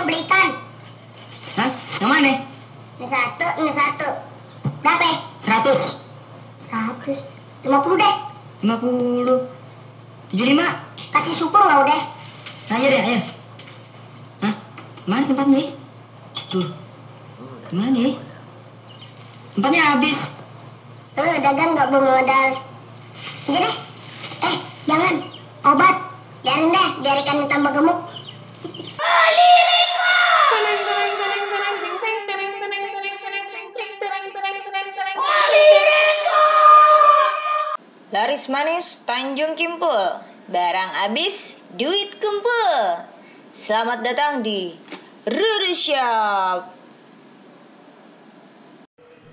yang belikan. Hah? Yang mana? Ini satu, ini satu. Berapa? Seratus. Seratus. Lima puluh deh. Lima puluh. Tujuh lima. Kasih syukur nggak udah? Ayo deh, ayo. Hah? Mana tempatnya? Eh? Tuh. Mana nih? Eh? Tempatnya habis. Eh, dagang nggak bermodal. Jadi, eh, jangan obat. Biarin deh, biar ikannya tambah gemuk. Lirik. Laris manis Tanjung Kimpul Barang habis duit kumpul Selamat datang di Rurushop. Shop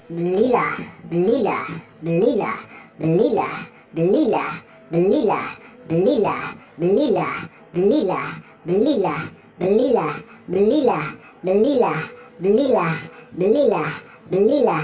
Belilah, belilah, belilah, belilah, belilah, belilah, belilah, belilah, belilah, belilah, belilah, belilah, belilah, belilah, belilah, belilah, belilah,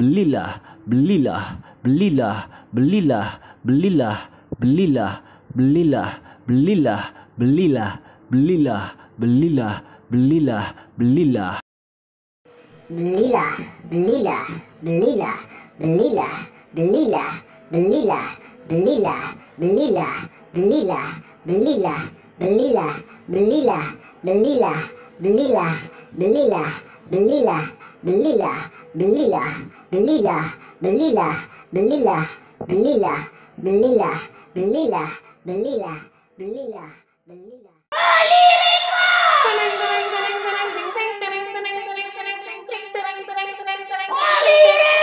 belilah, belilah, belilah, belilah, belilah, belilah, belilah, belilah, belilah, belilah, belilah, belilah, belilah. Belilah, belilah, belilah, belilah, belilah, belilah, belilah, belilah, belilah, belilah, belilah, belilah, belilah, belilah, belilah, belilah, belilah. belilah, belilah, belilah, belilah, belilah, belilah, belilah, belilah, belilah, belilah, belilah. Oh, lirik!